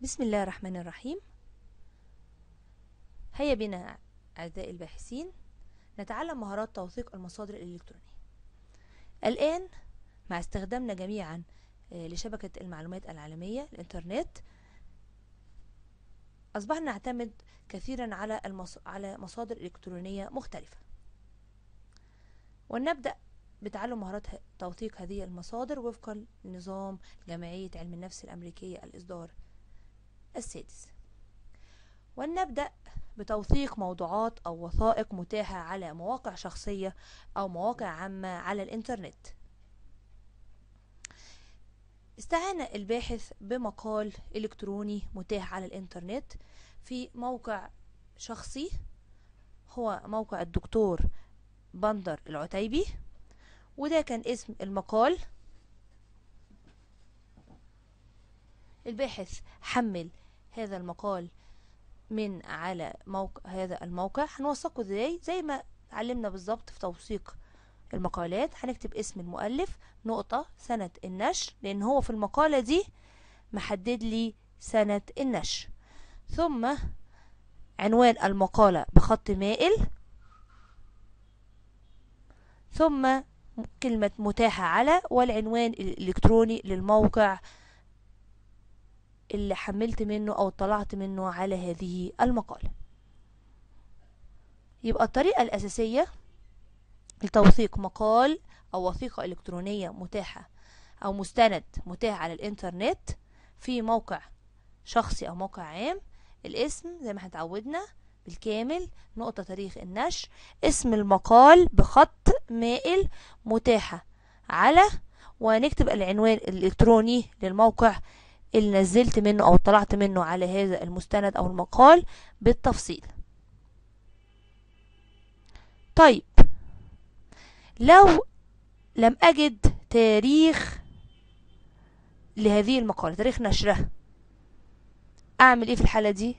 بسم الله الرحمن الرحيم هيا بنا أعزائي الباحثين نتعلم مهارات توثيق المصادر الإلكترونية الآن مع استخدامنا جميعا آه، لشبكة المعلومات العالمية الإنترنت أصبحنا نعتمد كثيرا على على مصادر إلكترونية مختلفة ولنبدأ بتعلم مهارات توثيق هذه المصادر وفقا لنظام جمعية علم النفس الأمريكية الإصدار السادس ولنبدأ بتوثيق موضوعات أو وثائق متاحة على مواقع شخصية أو مواقع عامة على الإنترنت استعان الباحث بمقال إلكتروني متاح على الإنترنت في موقع شخصي هو موقع الدكتور بندر العتيبي وده كان اسم المقال الباحث حمل هذا المقال من على موقع هذا الموقع هنوثقه ازاي زي ما علمنا بالظبط في توثيق المقالات هنكتب اسم المؤلف نقطة سنة النشر لأن هو في المقالة دي محدد لي سنة النشر ثم عنوان المقالة بخط مائل ثم كلمة متاحة على والعنوان الإلكتروني للموقع اللي حملت منه أو طلعت منه على هذه المقالة يبقى الطريقة الأساسية لتوثيق مقال أو وثيقة إلكترونية متاحة أو مستند متاح على الإنترنت في موقع شخصي أو موقع عام الاسم زي ما احنا اتعودنا بالكامل نقطة تاريخ النشر اسم المقال بخط مائل متاحة على ونكتب العنوان الإلكتروني للموقع اللي نزلت منه أو طلعت منه على هذا المستند أو المقال بالتفصيل طيب لو لم أجد تاريخ لهذه المقالة تاريخ نشرها أعمل إيه في الحالة دي؟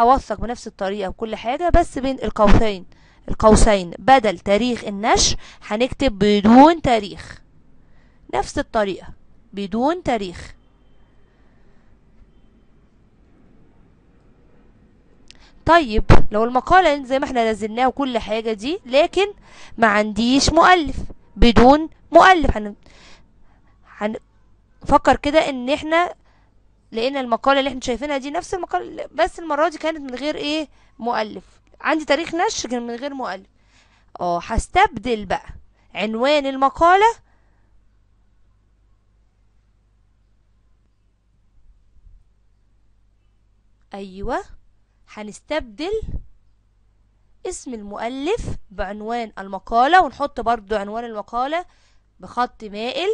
هوثق بنفس الطريقة وكل حاجة بس بين القوسين القوسين بدل تاريخ النشر هنكتب بدون تاريخ نفس الطريقة بدون تاريخ طيب لو المقالة زي ما احنا نزلناها وكل حاجة دي لكن ما عنديش مؤلف بدون مؤلف هن... هنفكر كده ان احنا لقينا المقالة اللي احنا شايفينها دي نفس المقالة بس المرة دي كانت من غير ايه مؤلف عندي تاريخ نشر كان من غير مؤلف اه هستبدل بقى عنوان المقالة ايوه هنستبدل اسم المؤلف بعنوان المقالة ونحط برضو عنوان المقالة بخط مائل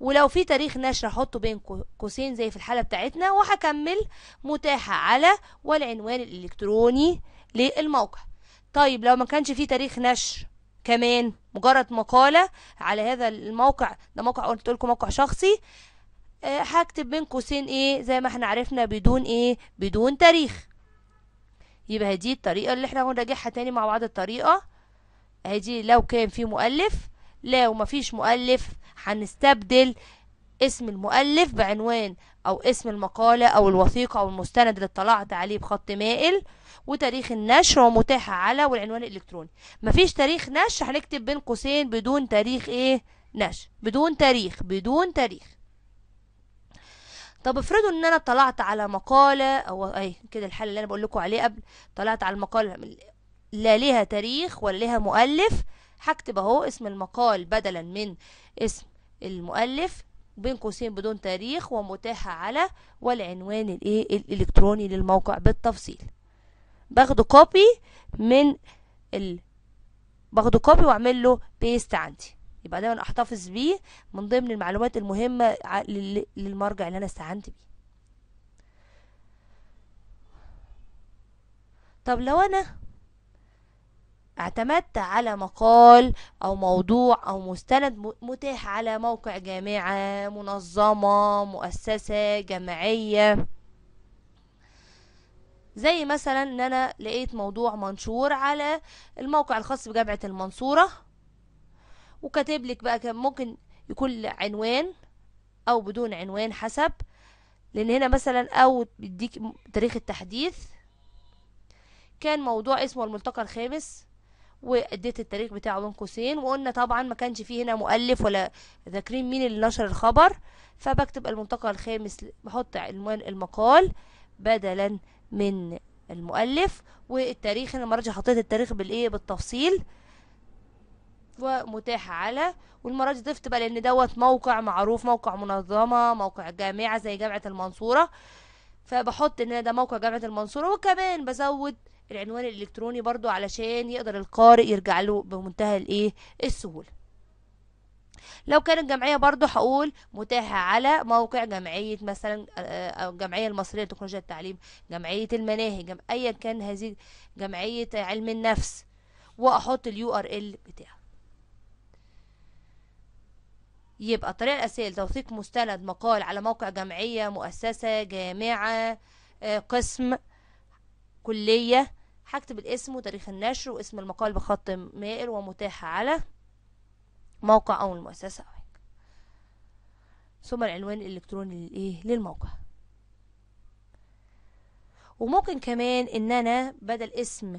ولو في تاريخ نشر هحطه بين قوسين زي في الحالة بتاعتنا وهكمل متاحة على والعنوان الإلكتروني للموقع طيب لو ما كانش في تاريخ نشر كمان مجرد مقالة على هذا الموقع ده موقع قلت لكم موقع شخصي هكتب بين قوسين ايه زي ما احنا عرفنا بدون ايه بدون تاريخ يبقى دي الطريقة اللي احنا هنراجعها تاني مع بعض الطريقة هدي لو كان في مؤلف لو مفيش مؤلف هنستبدل اسم المؤلف بعنوان او اسم المقالة او الوثيقة او المستند اللي اطلعت عليه بخط مائل وتاريخ النشر ومتاحة على والعنوان الالكتروني مفيش تاريخ نشر هنكتب بين قوسين بدون تاريخ ايه نشر بدون تاريخ بدون تاريخ طب افرضوا ان انا طلعت على مقاله او اي كده الحل اللي انا بقول لكم عليه قبل طلعت على المقاله لا ليها تاريخ ولا ليها مؤلف هكتب اهو اسم المقال بدلا من اسم المؤلف بين قوسين بدون تاريخ ومتاحه على والعنوان الايه الالكتروني للموقع بالتفصيل باخده كوبي من ال... باخده كوبي واعمل له بيست عندي يبقى دايما احتفظ بيه من ضمن المعلومات المهمة للمرجع اللي انا استعنت بيه طب لو انا اعتمدت على مقال او موضوع او مستند متاح على موقع جامعة منظمة مؤسسة جمعية زي مثلا ان انا لقيت موضوع منشور على الموقع الخاص بجامعة المنصورة وكاتب لك بقى كان ممكن يكون عنوان او بدون عنوان حسب لان هنا مثلا او بيديك تاريخ التحديث كان موضوع اسمه الملتقى الخامس واديت التاريخ بتاعه بين قوسين وقلنا طبعا ما كانش فيه هنا مؤلف ولا ذاكرين مين اللي نشر الخبر فبكتب الملتقى الخامس بحط عنوان المقال بدلا من المؤلف والتاريخ انا المره دي حطيت التاريخ بالايه بالتفصيل ومتاحة على والمرة دي ضفت بقى لأن دوت موقع معروف موقع منظمة موقع جامعة زي جامعة المنصورة فبحط ان ده موقع جامعة المنصورة وكمان بزود العنوان الالكتروني برضو علشان يقدر القارئ يرجع له بمنتهى الايه السهولة لو كانت جمعية برضو هقول متاحة على موقع جمعية مثلا آه، أو الجمعية المصرية لتكنولوجيا التعليم جمعية المناهج أيا كان هذه جمعية علم النفس وأحط اليو ار ال بتاعه يبقى الطريقة الأساسية لتوثيق مستند مقال على موقع جمعية مؤسسة جامعة آه، قسم كلية هكتب الاسم وتاريخ النشر واسم المقال بخط مائل ومتاح على موقع أو المؤسسة أو حاجة ثم العنوان الإلكتروني للإيه للموقع وممكن كمان إن أنا بدل اسم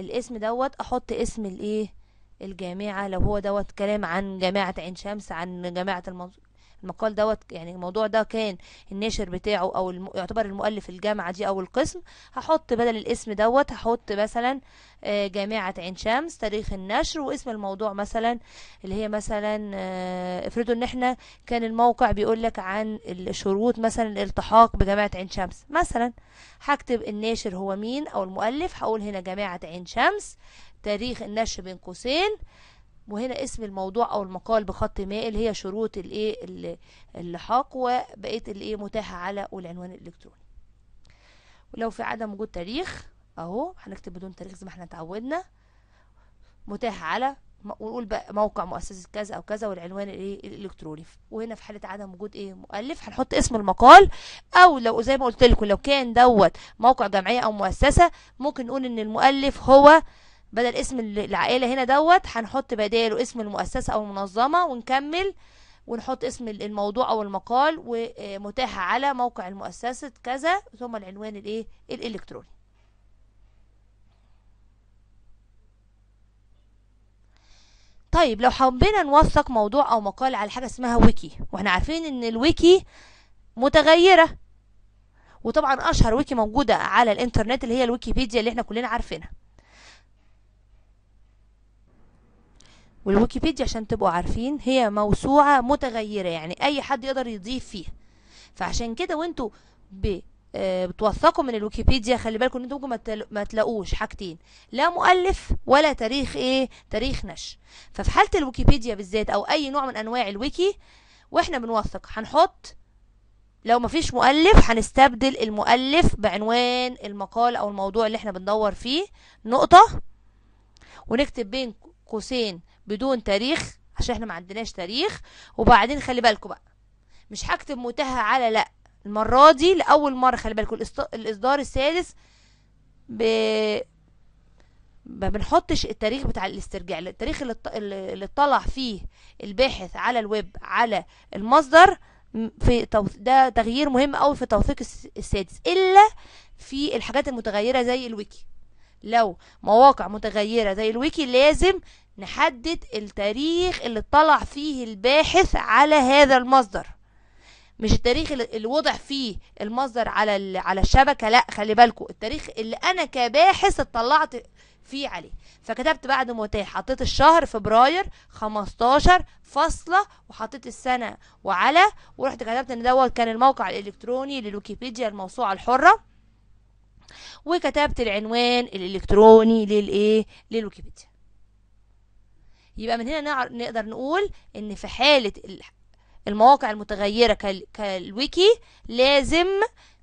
الاسم دوت أحط اسم الإيه الجامعة لو هو دوت كلام عن جامعة عين شمس عن جامعة المنصورة المقال دوت يعني الموضوع ده كان الناشر بتاعه او الم... يعتبر المؤلف الجامعه دي او القسم هحط بدل الاسم دوت هحط مثلا آه، جامعه عين شمس تاريخ النشر واسم الموضوع مثلا اللي هي مثلا آه، افرضوا ان احنا كان الموقع بيقول لك عن الشروط مثلا الالتحاق بجامعه عين شمس مثلا هكتب الناشر هو مين او المؤلف هقول هنا جامعه عين شمس تاريخ النشر بين قوسين وهنا اسم الموضوع او المقال بخط مائل هي شروط الايه اللحاق وبقيه الايه متاحه على العنوان الالكتروني ولو في عدم وجود تاريخ اهو هنكتب بدون تاريخ زي ما احنا اتعودنا متاح على ونقول بقى موقع مؤسسة كذا او كذا والعنوان الايه الالكتروني وهنا في حالة عدم وجود ايه مؤلف هنحط اسم المقال او لو زي ما قلت لكم لو كان دوت موقع جمعية او مؤسسة ممكن نقول ان المؤلف هو بدل اسم العائلة هنا دوت هنحط بداله اسم المؤسسة أو المنظمة ونكمل ونحط اسم الموضوع أو المقال ومتاحة آه، على موقع المؤسسة كذا ثم العنوان الإيه الإلكتروني طيب لو حبينا نوثق موضوع أو مقال على حاجة اسمها ويكي واحنا عارفين إن الويكي متغيرة وطبعا أشهر ويكي موجودة على الإنترنت اللي هي الويكيبيديا اللي احنا كلنا عارفينها والويكيبيديا عشان تبقوا عارفين هي موسوعه متغيره يعني اي حد يقدر يضيف فيها فعشان كده وانتوا آه، بتوثقوا من الويكيبيديا خلي بالكم ان انتوا ممكن ما تلاقوش حاجتين لا مؤلف ولا تاريخ ايه تاريخ نشر ففي حاله الويكيبيديا بالذات او اي نوع من انواع الويكي واحنا بنوثق هنحط لو مفيش مؤلف هنستبدل المؤلف بعنوان المقال او الموضوع اللي احنا بندور فيه نقطه ونكتب بين قوسين بدون تاريخ عشان احنا ما عندناش تاريخ وبعدين خلي بالكم بقى مش هكتب متاهه على لا المره دي لاول مره خلي بالكم الاصدار السادس ب... ما بنحطش التاريخ بتاع الاسترجاع التاريخ اللي اطلع فيه الباحث على الويب على المصدر في ده تغيير مهم قوي في التوثيق السادس الا في الحاجات المتغيره زي الويكي لو مواقع متغيرة زي الويكي لازم نحدد التاريخ اللي طلع فيه الباحث على هذا المصدر مش التاريخ اللي وضع فيه المصدر على على الشبكه لا خلي بالكو التاريخ اللي انا كباحث اطلعت فيه عليه فكتبت بعد متاح حطيت الشهر فبراير 15 فاصلة وحطيت السنة وعلى ورحت كتبت ان دوت كان الموقع الالكتروني للويكيبيديا الموسوعة الحرة وكتبت العنوان الالكتروني للايه للويكيبيديا يبقى من هنا نقدر نقول ان في حاله المواقع المتغيره كالويكي لازم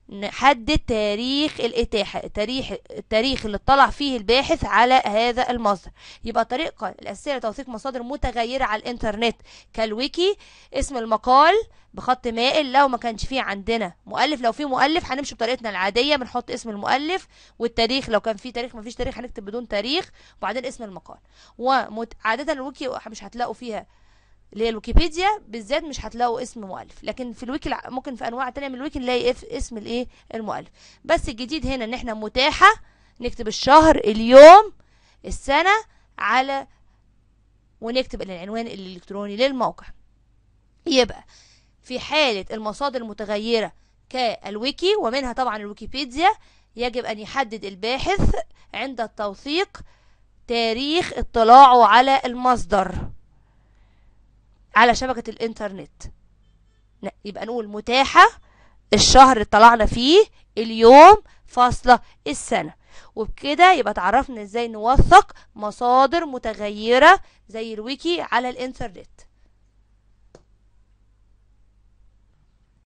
نحدد تاريخ الإتاحة تاريخ التاريخ اللي اطلع فيه الباحث على هذا المصدر يبقى طريقة الأساسية لتوثيق مصادر متغيرة على الإنترنت كالويكي اسم المقال بخط مائل لو ما كانش فيه عندنا مؤلف لو في مؤلف هنمشي بطريقتنا العادية بنحط اسم المؤلف والتاريخ لو كان فيه تاريخ ما فيش تاريخ هنكتب بدون تاريخ وبعدين اسم المقال وعادة الويكي مش هتلاقوا فيها اللي هي الويكيبيديا بالذات مش هتلاقوا اسم مؤلف لكن في الويكي ممكن في انواع تانية من الويكي نلاقي اسم الايه المؤلف بس الجديد هنا ان احنا متاحه نكتب الشهر اليوم السنه على ونكتب العنوان الالكتروني للموقع يبقى في حاله المصادر المتغيره كالويكي ومنها طبعا الويكيبيديا يجب ان يحدد الباحث عند التوثيق تاريخ اطلاعه على المصدر على شبكة الإنترنت يبقى نقول متاحة الشهر اللي طلعنا فيه اليوم فاصلة السنة وبكده يبقى تعرفنا ازاي نوثق مصادر متغيرة زي الويكي على الإنترنت